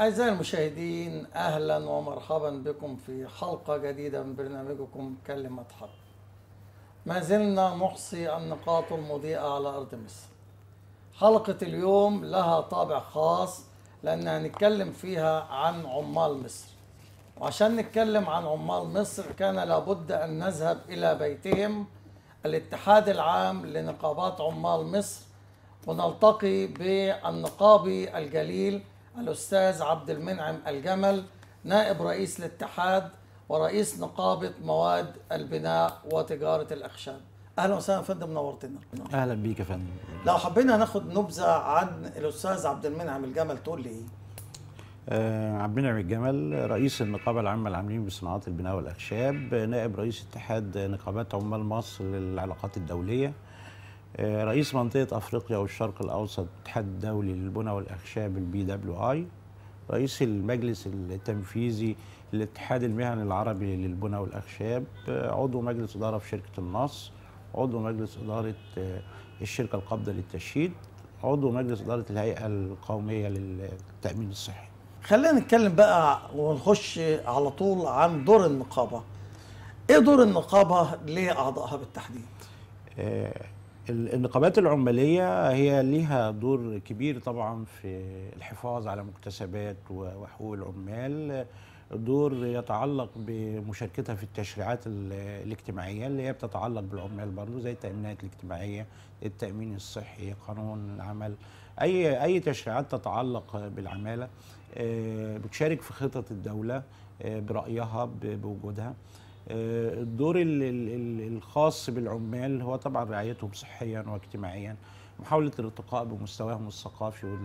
أعزائي المشاهدين أهلا ومرحبا بكم في حلقة جديدة من برنامجكم كلمة حق ما زلنا نحصي النقاط المضيئة على أرض مصر حلقة اليوم لها طابع خاص لأن هنتكلم فيها عن عمال مصر وعشان نتكلم عن عمال مصر كان لابد أن نذهب إلى بيتهم الاتحاد العام لنقابات عمال مصر ونلتقي بالنقابي الجليل الأستاذ عبد المنعم الجمل نائب رئيس الاتحاد ورئيس نقابة مواد البناء وتجارة الأخشاب أهلا وسهلا فندم نورتنا أهلا بيك يا فندم لو حبينا ناخد نبذة عن الأستاذ عبد المنعم الجمل تقول لي إيه؟ آه، عبد المنعم الجمل رئيس النقابة العامة للعاملين بصناعات البناء والأخشاب نائب رئيس اتحاد نقابات عمال مصر للعلاقات الدولية آه، رئيس منطقه افريقيا والشرق الاوسط الاتحاد الدولي للبنى والاخشاب البي دبليو اي رئيس المجلس التنفيذي للاتحاد المهني العربي للبنى والاخشاب آه، عضو مجلس اداره في شركه النص عضو مجلس اداره آه، الشركه القابضه للتشييد عضو مجلس اداره الهيئه القوميه للتامين الصحي خلينا نتكلم بقى ونخش على طول عن دور النقابه ايه دور النقابه لاعضائها بالتحديد آه النقابات العمالية هي ليها دور كبير طبعا في الحفاظ على مكتسبات وحقوق العمال دور يتعلق بمشاركتها في التشريعات الاجتماعية اللي هي بتتعلق بالعمال برضو زي التأمينات الاجتماعية التأمين الصحي قانون العمل أي أي تشريعات تتعلق بالعمالة آه، بتشارك في خطط الدولة آه، برأيها بوجودها الدور الخاص بالعمال هو طبعا رعايتهم صحيا واجتماعيا محاولة الارتقاء بمستواهم الثقافي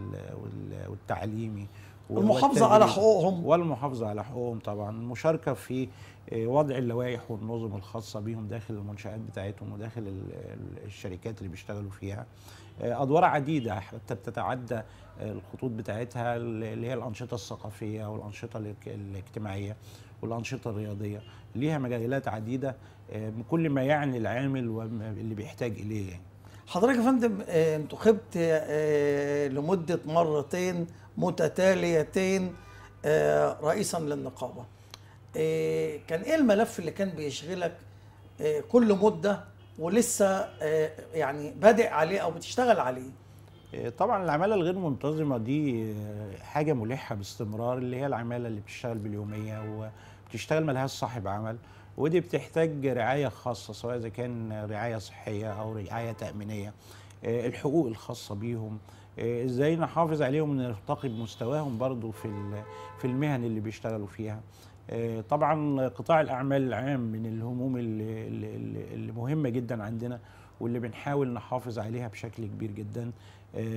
والتعليمي والمحافظة على حقوقهم والمحافظة على حقوقهم طبعا المشاركة في آه، وضع اللوائح والنظم الخاصة بهم داخل المنشآت بتاعتهم وداخل الشركات اللي بيشتغلوا فيها آه، أدوار عديدة حتى بتتعدى آه، الخطوط بتاعتها اللي هي الأنشطة الثقافية والأنشطة الاجتماعية والأنشطة الرياضية ليها مجالات عديدة بكل آه، ما يعني العامل واللي بيحتاج إليه يعني. حضرتك يا فندم آه، انتخبت آه، لمدة مرتين متتاليتين رئيسا للنقابة كان ايه الملف اللي كان بيشغلك كل مدة ولسه يعني بادئ عليه او بتشتغل عليه طبعا العماله الغير منتظمه دي حاجه ملحه باستمرار اللي هي العماله اللي بتشتغل باليوميه تشتغل ملهاش صاحب عمل ودي بتحتاج رعايه خاصه سواء اذا كان رعايه صحيه او رعايه تامينيه آه، الحقوق الخاصه بيهم آه، ازاي نحافظ عليهم ونرتقي بمستواهم برضو في في المهن اللي بيشتغلوا فيها آه، طبعا قطاع الاعمال العام من الهموم اللي, اللي مهمه جدا عندنا واللي بنحاول نحافظ عليها بشكل كبير جدا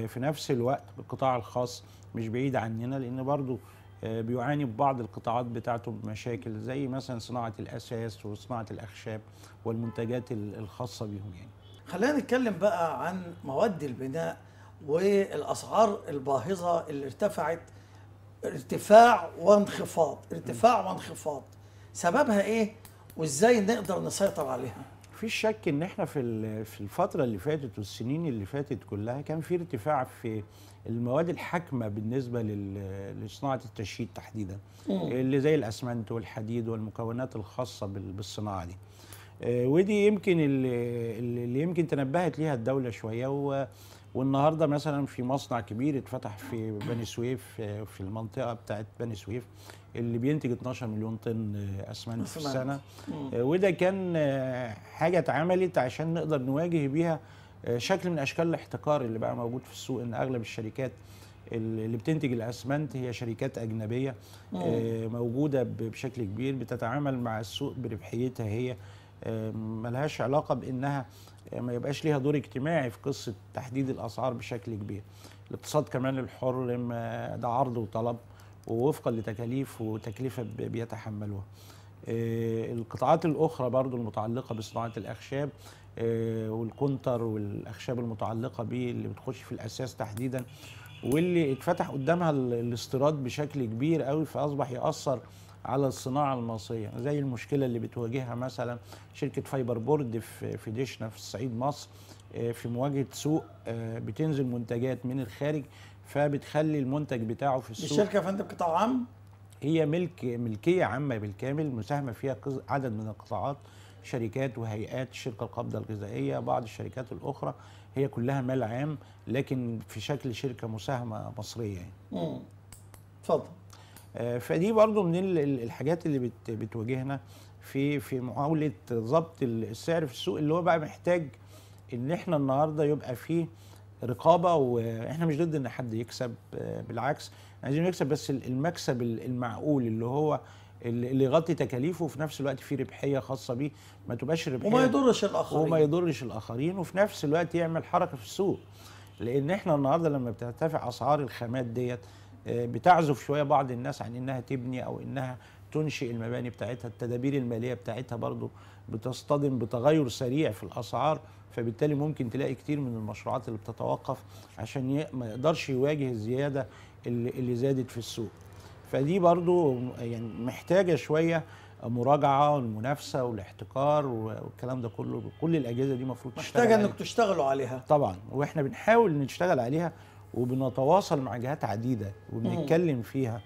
في نفس الوقت القطاع الخاص مش بعيد عننا لان برضو آه، بيعاني ببعض القطاعات بتاعته بمشاكل زي مثلا صناعه الاساس وصناعه الاخشاب والمنتجات الخاصه بيهم يعني خلينا نتكلم بقى عن مواد البناء والاسعار الباهظه اللي ارتفعت ارتفاع وانخفاض ارتفاع وانخفاض سببها ايه وازاي نقدر نسيطر عليها في شك ان احنا في في الفتره اللي فاتت والسنين اللي فاتت كلها كان في ارتفاع في المواد الحاكمه بالنسبه لصناعه التشييد تحديدا اللي زي الاسمنت والحديد والمكونات الخاصه بالصناعه دي آه، ودي يمكن اللي يمكن تنبهت ليها الدوله شويه والنهارده مثلا في مصنع كبير اتفتح في بني سويف آه، في المنطقه بتاعت بني سويف اللي بينتج 12 مليون طن اسمنت في السنه آه، وده كان آه، حاجه اتعملت عشان نقدر نواجه بيها آه، شكل من اشكال الاحتكار اللي بقى موجود في السوق ان اغلب الشركات اللي بتنتج الاسمنت هي شركات اجنبيه موجوده بشكل كبير بتتعامل مع السوق بربحيتها هي ملهاش علاقه بانها ما يبقاش ليها دور اجتماعي في قصه تحديد الاسعار بشكل كبير الاقتصاد كمان الحر ده عرض وطلب ووفقا لتكاليف وتكلفه بيتحملوها. آه، القطاعات الاخرى برضو المتعلقه بصناعه الاخشاب آه، والكونتر والاخشاب المتعلقه بيه اللي بتخش في الاساس تحديدا واللي اتفتح قدامها الاستيراد بشكل كبير قوي فاصبح ياثر على الصناعه المصريه زي المشكله اللي بتواجهها مثلا شركه فايبر بورد في ديشنا في الصعيد مصر آه، في مواجهه سوق بتنزل منتجات من الخارج فبتخلي المنتج بتاعه في السوق الشركه يا فندم قطاع عام هي ملك ملكيه عامه بالكامل مساهمه فيها عدد من القطاعات شركات وهيئات الشركه القابضه الغذائيه بعض الشركات الاخرى هي كلها مال عام لكن في شكل شركه مساهمه مصريه يعني اتفضل آه، فدي برضو من الحاجات اللي بتواجهنا في في محاوله ضبط السعر في السوق اللي هو بقى محتاج ان احنا النهارده يبقى فيه رقابه واحنا مش ضد ان حد يكسب آه، بالعكس عايزين يكسب بس المكسب المعقول اللي هو اللي يغطي تكاليفه وفي نفس الوقت في ربحيه خاصه بيه ما تبقاش ربحيه وما يضرش الاخرين وما يضرش الاخرين وفي نفس الوقت يعمل حركه في السوق لان احنا النهارده لما بترتفع اسعار الخامات ديت آه، بتعزف شويه بعض الناس عن انها تبني او انها تنشئ المباني بتاعتها التدابير الماليه بتاعتها برضو بتصطدم بتغير سريع في الاسعار فبالتالي ممكن تلاقي كتير من المشروعات اللي بتتوقف عشان ما يقدرش يواجه الزياده اللي زادت في السوق فدي برضو يعني محتاجه شويه مراجعه والمنافسه والاحتكار والكلام ده كله كل الاجهزه دي المفروض محتاجه انك تشتغلوا عليها طبعا واحنا بنحاول نشتغل عليها وبنتواصل مع جهات عديده وبنتكلم فيها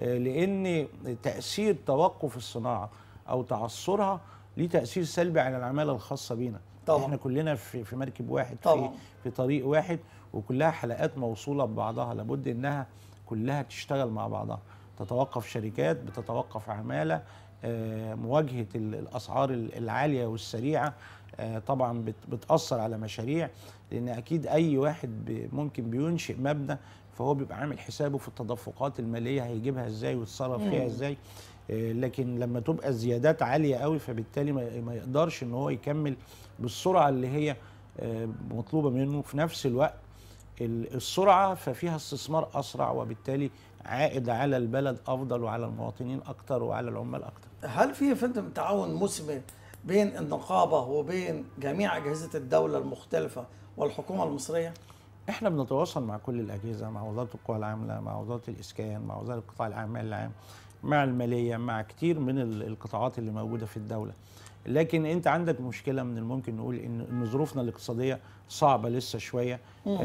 آه، لان تاثير توقف الصناعه او تعثرها ليه تاثير سلبي على العماله الخاصه بينا طبعا احنا كلنا في في مركب واحد طبعا. في في طريق واحد وكلها حلقات موصوله ببعضها لابد انها كلها تشتغل مع بعضها تتوقف شركات بتتوقف عماله آه، مواجهه الاسعار العاليه والسريعه آه، طبعا بتاثر على مشاريع لان اكيد اي واحد ممكن بينشئ مبنى فهو بيبقى عامل حسابه في التدفقات الماليه هيجيبها ازاي ويتصرف فيها ازاي آه، لكن لما تبقى الزيادات عاليه قوي فبالتالي ما يقدرش ان هو يكمل بالسرعه اللي هي آه، مطلوبه منه في نفس الوقت السرعه ففيها استثمار اسرع وبالتالي عائد على البلد افضل وعلى المواطنين اكتر وعلى العمال اكتر. هل في فندم تعاون مسمى بين النقابه وبين جميع اجهزه الدوله المختلفه والحكومه المصريه؟ احنا بنتواصل مع كل الاجهزه مع وزاره القوى العامله مع وزاره الاسكان مع وزاره قطاع الاعمال العام مع الماليه مع كتير من القطاعات اللي موجوده في الدوله لكن انت عندك مشكله من الممكن نقول ان ان ظروفنا الاقتصاديه صعبه لسه شويه آه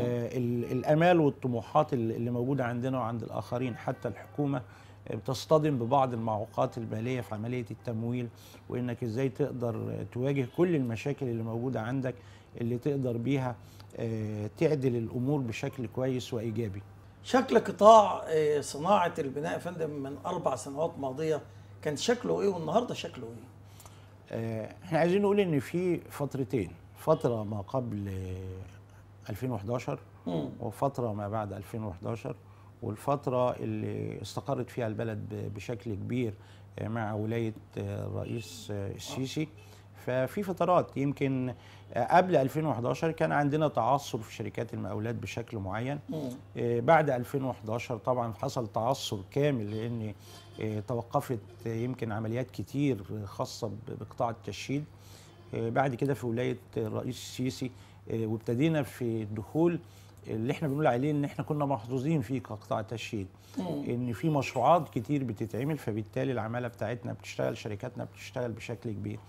الامال والطموحات اللي موجوده عندنا وعند الاخرين حتى الحكومه آه، بتصطدم ببعض المعوقات الماليه في عمليه التمويل وانك ازاي تقدر تواجه كل المشاكل اللي موجوده عندك اللي تقدر بيها آه، تعدل الامور بشكل كويس وايجابي شكل قطاع آه، صناعة البناء يا فندم من أربع سنوات ماضية كان شكله إيه والنهاردة شكله إيه؟ آه، إحنا عايزين نقول إن في فترتين فترة ما قبل 2011 آه، وفترة ما بعد 2011 والفترة اللي استقرت فيها البلد بشكل كبير مع ولاية الرئيس السيسي آه. ففي فترات يمكن آه، قبل 2011 كان عندنا تعصب في شركات المقاولات بشكل معين آه، بعد 2011 طبعا حصل تعصب كامل لان آه، توقفت يمكن عمليات كتير خاصه بقطاع التشييد بعد كده في ولايه الرئيس السيسي وابتدينا في الدخول اللي احنا بنقول عليه ان احنا كنا محظوظين فيه كقطاع تشييد ان في مشروعات كتير بتتعمل فبالتالي العماله بتاعتنا بتشتغل شركاتنا بتشتغل بشكل كبير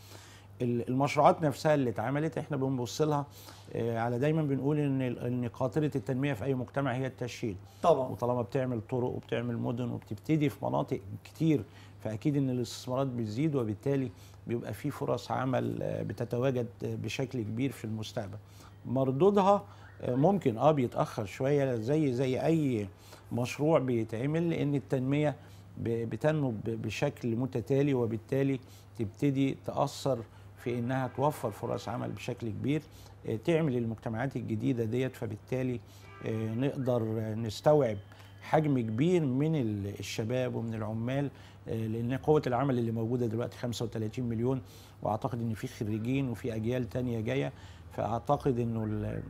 المشروعات نفسها اللي اتعملت احنا بنبص لها آه، على دايما بنقول ان ان قاطره التنميه في اي مجتمع هي التشييد طبعا وطالما بتعمل طرق وبتعمل مدن وبتبتدي في مناطق كتير فاكيد ان الاستثمارات بتزيد وبالتالي بيبقى في فرص عمل آه، بتتواجد بشكل كبير في المستقبل مردودها آه، ممكن اه بيتاخر شويه زي زي اي مشروع بيتعمل لان التنميه بتنمو بشكل متتالي وبالتالي تبتدي تاثر في انها توفر فرص عمل بشكل كبير آه، تعمل المجتمعات الجديده ديت فبالتالي آه، نقدر نستوعب حجم كبير من الشباب ومن العمال آه، لان قوه العمل اللي موجوده دلوقتي 35 مليون واعتقد ان في خريجين وفي اجيال تانية جايه فاعتقد انه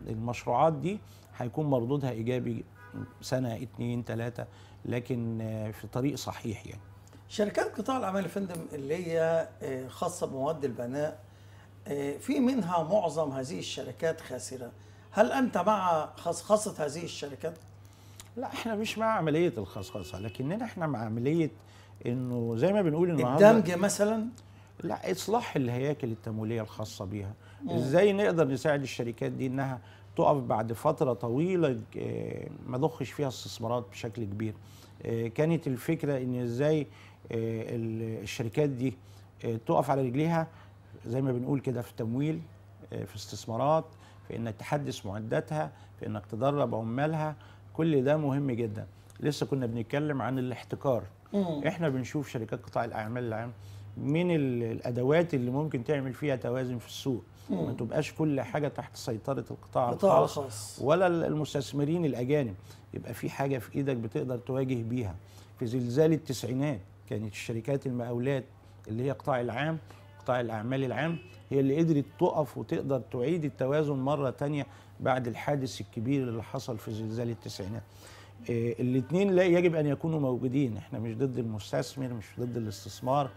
المشروعات دي هيكون مردودها ايجابي سنه اتنين تلاته لكن في طريق صحيح يعني شركات قطاع الاعمال يا فندم اللي هي آه، خاصه بمواد البناء آه، في منها معظم هذه الشركات خاسره هل انت مع خصخصه هذه الشركات لا احنا مش مع عمليه الخصخصه لكننا احنا مع عمليه انه زي ما بنقول النهارده الدمج مثلا لا اصلاح الهياكل التمويليه الخاصه بيها ازاي نقدر نساعد الشركات دي انها تقف بعد فتره طويله آه، ما ضخش فيها استثمارات بشكل كبير كانت الفكره ان ازاي آه، الشركات دي آه، تقف على رجليها زي ما بنقول كده في التمويل آه، في استثمارات في انك تحدث معداتها في انك تدرب عمالها كل ده مهم جدا لسه كنا بنتكلم عن الاحتكار مم. احنا بنشوف شركات قطاع الاعمال العام من الادوات اللي ممكن تعمل فيها توازن في السوق مم. ما تبقاش كل حاجه تحت سيطره القطاع الخاص, الخاص ولا المستثمرين الاجانب يبقى في حاجه في ايدك بتقدر تواجه بيها في زلزال التسعينات كانت الشركات المقاولات اللي هي قطاع العام قطاع الأعمال العام هي اللي قدرت تقف وتقدر تعيد التوازن مرة تانية بعد الحادث الكبير اللي حصل في زلزال التسعينات آه، الاثنين لا يجب أن يكونوا موجودين احنا مش ضد المستثمر مش ضد الاستثمار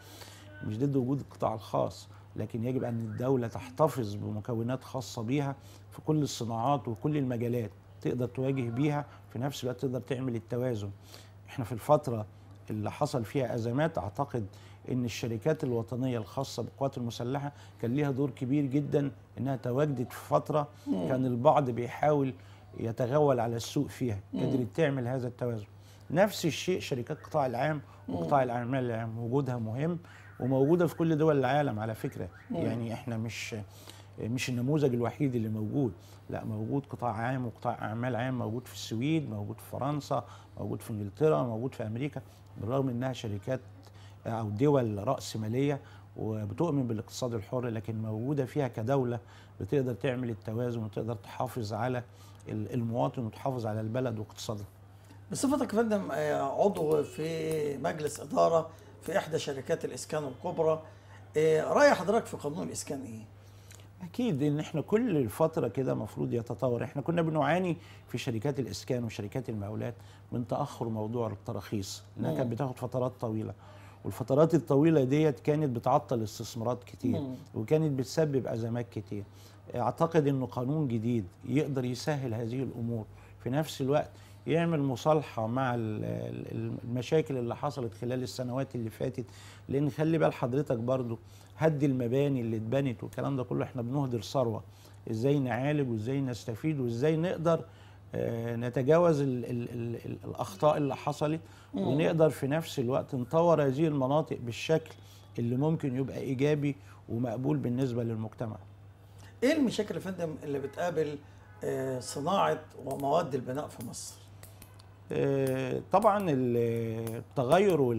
مش ضد وجود القطاع الخاص لكن يجب أن الدولة تحتفظ بمكونات خاصة بيها في كل الصناعات وكل المجالات تقدر تواجه بيها في نفس الوقت تقدر تعمل التوازن احنا في الفترة اللي حصل فيها ازمات اعتقد ان الشركات الوطنيه الخاصه بالقوات المسلحه كان ليها دور كبير جدا انها تواجدت في فتره مم. كان البعض بيحاول يتغول على السوق فيها قدرت تعمل هذا التوازن نفس الشيء شركات القطاع العام وقطاع الاعمال العام وجودها مهم وموجوده في كل دول العالم على فكره مم. يعني احنا مش مش النموذج الوحيد اللي موجود لا موجود قطاع عام وقطاع اعمال عام موجود في السويد موجود في فرنسا موجود في انجلترا موجود في امريكا بالرغم انها شركات او دول راس ماليه وبتؤمن بالاقتصاد الحر لكن موجوده فيها كدوله بتقدر تعمل التوازن وتقدر تحافظ على المواطن وتحافظ على البلد واقتصادها. بصفتك يا فندم آه، عضو في مجلس اداره في احدى شركات الاسكان الكبرى آه، راي حضرتك في قانون الاسكان ايه؟ اكيد ان احنا كل الفتره كده المفروض يتطور احنا كنا بنعاني في شركات الاسكان وشركات المقاولات من تاخر موضوع التراخيص لانها كانت بتاخد فترات طويله والفترات الطويله ديت كانت بتعطل استثمارات كتير مم. وكانت بتسبب ازمات كتير اعتقد انه قانون جديد يقدر يسهل هذه الامور في نفس الوقت يعمل مصالحه مع المشاكل اللي حصلت خلال السنوات اللي فاتت لان خلي بال حضرتك برضو هد المباني اللي اتبنت والكلام ده كله احنا بنهدر ثروه ازاي نعالج وازاي نستفيد وازاي نقدر آه، نتجاوز الـ الـ الـ الاخطاء اللي حصلت ونقدر في نفس الوقت نطور هذه المناطق بالشكل اللي ممكن يبقى ايجابي ومقبول بالنسبه للمجتمع. ايه المشاكل يا فندم اللي بتقابل آه، صناعه ومواد البناء في مصر؟ آه، طبعا التغير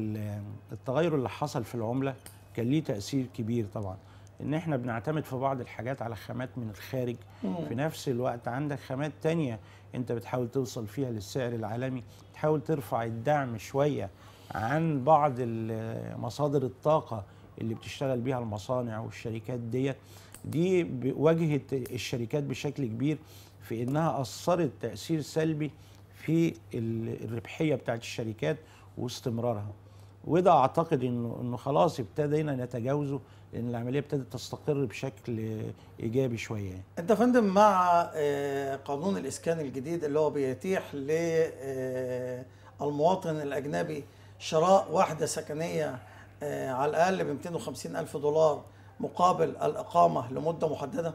التغير اللي حصل في العمله كان ليه تاثير كبير طبعا ان احنا بنعتمد في بعض الحاجات على خامات من الخارج مم. في نفس الوقت عندك خامات تانية انت بتحاول توصل فيها للسعر العالمي بتحاول ترفع الدعم شويه عن بعض مصادر الطاقه اللي بتشتغل بيها المصانع والشركات ديت دي واجهت الشركات بشكل كبير في انها اثرت تاثير سلبي في الربحيه بتاعت الشركات واستمرارها وده اعتقد انه انه خلاص ابتدينا نتجاوزه لان العمليه ابتدت تستقر بشكل ايجابي شويه يعني. انت فندم مع آه، قانون الاسكان الجديد اللي هو بيتيح للمواطن آه، الاجنبي شراء وحده سكنيه آه، على الاقل ب 250 الف دولار مقابل الاقامه لمده محدده؟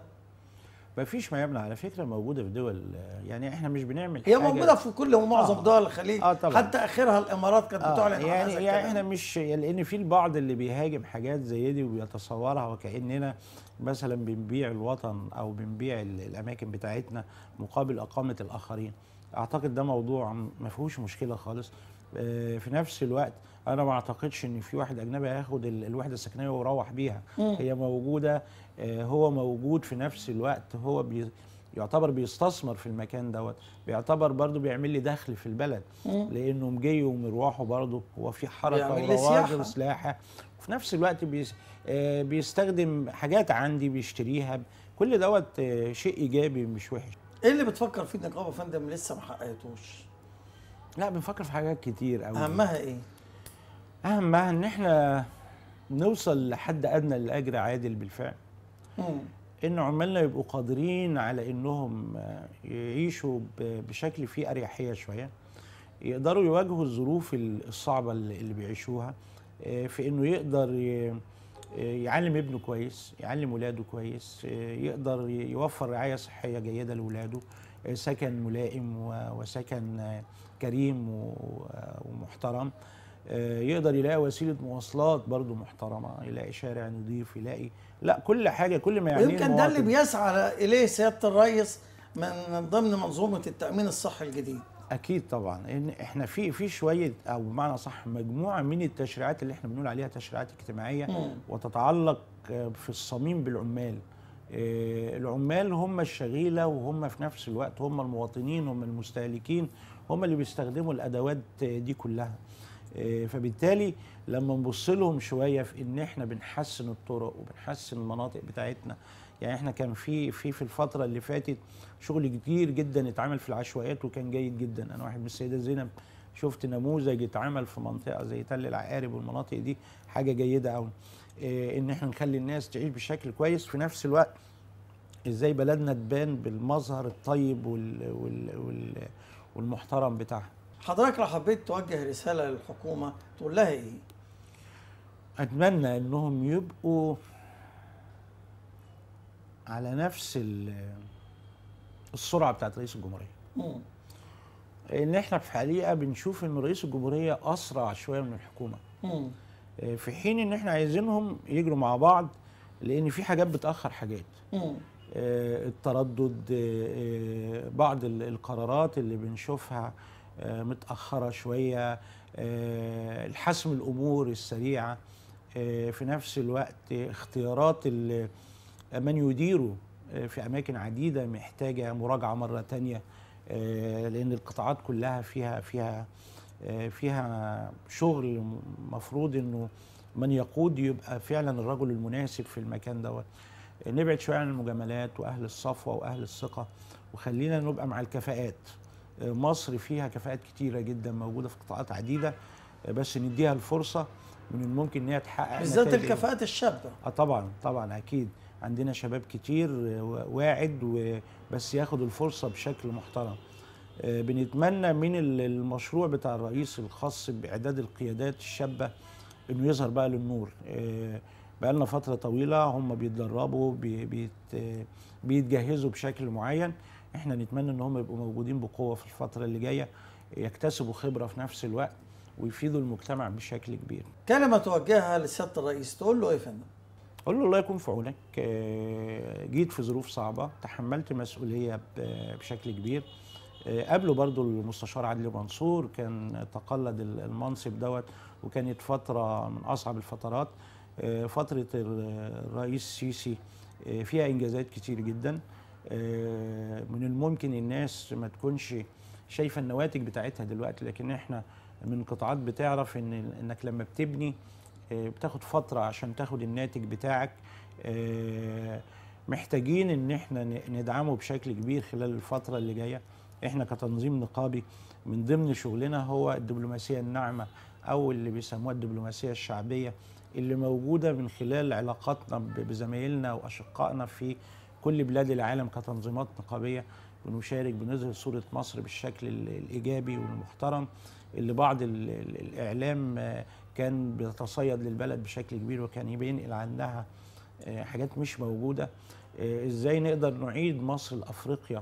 ما فيش ما يمنع على فكره موجوده في دول يعني احنا مش بنعمل هي موجوده في كل ومعظم آه دول الخليج آه طبعا حتى اخرها الامارات كانت آه بتعلن يعني يعني احنا مش يعني لان في البعض اللي بيهاجم حاجات زي دي وبيتصورها وكاننا مثلا بنبيع الوطن او بنبيع الاماكن بتاعتنا مقابل اقامه الاخرين اعتقد ده موضوع ما فيهوش مشكله خالص آه، في نفس الوقت انا ما اعتقدش ان في واحد اجنبي هياخد الوحده السكنيه ويروح بيها مم. هي موجوده آه، هو موجود في نفس الوقت هو بي يعتبر بيستثمر في المكان دوت بيعتبر برضه بيعمل لي دخل في البلد مم. لانه مجي ومروحه برضه هو في حركه ورواج وسلاحه وفي نفس الوقت آه، بيستخدم حاجات عندي بيشتريها كل دوت شيء ايجابي مش وحش ايه اللي بتفكر فيه النقابه يا فندم لسه ما حققتوش لا بنفكر في حاجات كتير قوي اهمها ايه اهمها ان احنا نوصل لحد ادنى للاجر عادل بالفعل مم. ان عمالنا يبقوا قادرين على انهم يعيشوا بشكل فيه اريحيه شويه يقدروا يواجهوا الظروف الصعبه اللي بيعيشوها آه، في انه يقدر آه، يعلم ابنه كويس يعلم ولاده كويس آه، يقدر يوفر رعايه صحيه جيده لولاده سكن ملائم وسكن كريم ومحترم آه، يقدر يلاقي وسيله مواصلات برضه محترمه يلاقي شارع نظيف يلاقي لا كل حاجه كل ما يعني إيه يمكن ده اللي بيسعى اليه سياده الرئيس من ضمن منظومه التامين الصحي الجديد اكيد طبعا ان احنا في في شويه او بمعنى صح مجموعه من التشريعات اللي احنا بنقول عليها تشريعات اجتماعيه م. وتتعلق آه، في الصميم بالعمال آه، العمال هم الشغيلة وهم في نفس الوقت هم المواطنين هم المستهلكين هم اللي بيستخدموا الأدوات دي كلها آه، فبالتالي لما نبص لهم شوية في إن إحنا بنحسن الطرق وبنحسن المناطق بتاعتنا يعني إحنا كان في في في الفترة اللي فاتت شغل كتير جدا اتعمل في العشوائيات وكان جيد جدا أنا واحد من السيدة زينب شفت نموذج اتعمل في منطقة زي تل العقارب والمناطق دي حاجة جيدة أوي آه، ان احنا نخلي الناس تعيش بشكل كويس في نفس الوقت ازاي بلدنا تبان بالمظهر الطيب وال وال وال والمحترم بتاعها حضرتك لو حبيت توجه رساله للحكومه تقول لها ايه اتمنى انهم يبقوا على نفس السرعه بتاعت رئيس الجمهوريه مم. ان احنا في الحقيقه بنشوف ان رئيس الجمهوريه اسرع شويه من الحكومه مم. في حين ان احنا عايزينهم يجروا مع بعض لان في حاجات بتاخر حاجات آه، التردد آه، آه، بعض القرارات اللي بنشوفها متاخره شويه الحسم الامور السريعه في نفس الوقت اختيارات من يديره في اماكن عديده محتاجه مراجعه مره تانية لان القطاعات كلها فيها فيها آه، فيها شغل مفروض انه من يقود يبقى فعلا الرجل المناسب في المكان دوت آه، نبعد شويه عن المجاملات واهل الصفوه واهل الثقه وخلينا نبقى مع الكفاءات آه، مصر فيها كفاءات كتيره جدا موجوده في قطاعات عديده بس نديها الفرصه من الممكن ان هي تحقق بالذات الكفاءات الشابه اه طبعا طبعا اكيد عندنا شباب كتير واعد بس ياخد الفرصه بشكل محترم آه، بنتمنى من المشروع بتاع الرئيس الخاص باعداد القيادات الشابه انه يظهر بقى للنور آه، بقى لنا فتره طويله هم بيتدربوا بيتجهزوا بشكل معين احنا نتمنى ان هم يبقوا موجودين بقوه في الفتره اللي جايه يكتسبوا خبره في نفس الوقت ويفيدوا المجتمع بشكل كبير كلمه توجهها لسياده الرئيس تقول له ايه يا فندم اقول له الله يكون في عونك آه، جيت في ظروف صعبه تحملت مسؤوليه بشكل كبير آه، قبله برضو المستشار عدلي منصور كان تقلد المنصب دوت وكانت فترة من أصعب الفترات آه، فترة الرئيس السيسي آه، فيها إنجازات كتير جدا من الممكن الناس ما تكونش شايفة النواتج بتاعتها دلوقتي لكن احنا من قطاعات بتعرف ان انك لما بتبني بتاخد فترة عشان تاخد الناتج بتاعك محتاجين ان احنا ندعمه بشكل كبير خلال الفترة اللي جايه احنا كتنظيم نقابي من ضمن شغلنا هو الدبلوماسيه الناعمه او اللي بيسموها الدبلوماسيه الشعبيه اللي موجوده من خلال علاقاتنا بزمايلنا واشقائنا في كل بلاد العالم كتنظيمات نقابيه بنشارك بنظهر صوره مصر بالشكل الايجابي والمحترم اللي بعض الاعلام آه، كان بيتصيد للبلد بشكل كبير وكان بينقل عنها آه، حاجات مش موجوده آه، ازاي نقدر نعيد مصر لافريقيا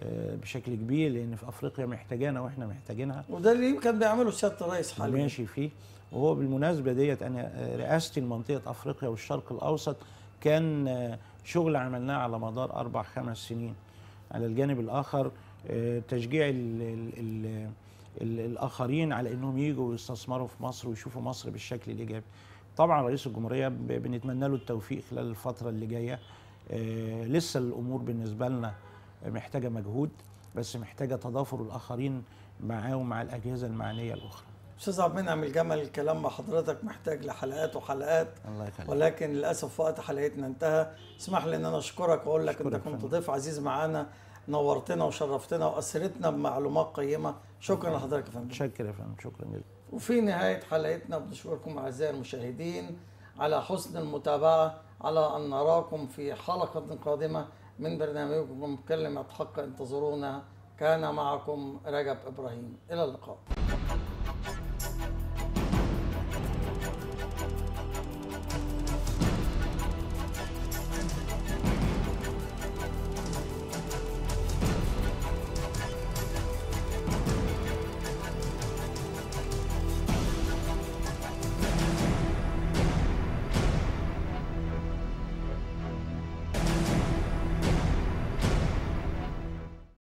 آه، بشكل كبير لان في افريقيا محتاجانا واحنا محتاجينها وده اللي يمكن بيعمله سياده الرئيس حاليا ماشي فيه وهو بالمناسبه ديت انا آه، رئاستي لمنطقه افريقيا والشرق الاوسط كان آه، شغل عملناه على مدار اربع خمس سنين على الجانب الاخر تشجيع الـ الـ الـ الـ الاخرين على انهم يجوا ويستثمروا في مصر ويشوفوا مصر بالشكل الايجابي طبعا رئيس الجمهوريه بنتمنى له التوفيق خلال الفتره اللي جايه لسه الامور بالنسبه لنا محتاجه مجهود بس محتاجه تضافر الاخرين معاه ومع الاجهزه المعنيه الاخرى استاذ عبد المنعم الجمل الكلام مع حضرتك محتاج لحلقات وحلقات الله يخليك ولكن للاسف وقت حلقتنا انتهى اسمح لي ان انا اشكرك واقول لك انت كنت ضيف عزيز معانا نورتنا وشرفتنا واسرتنا بمعلومات قيمه شكرا لحضرتك يا فندم شكرا يا فندم شكرا جدا وفي نهايه حلقتنا بنشكركم اعزائي المشاهدين على حسن المتابعه على ان نراكم في حلقه قادمه من برنامجكم كلمة حق انتظرونا كان معكم رجب إبراهيم إلى اللقاء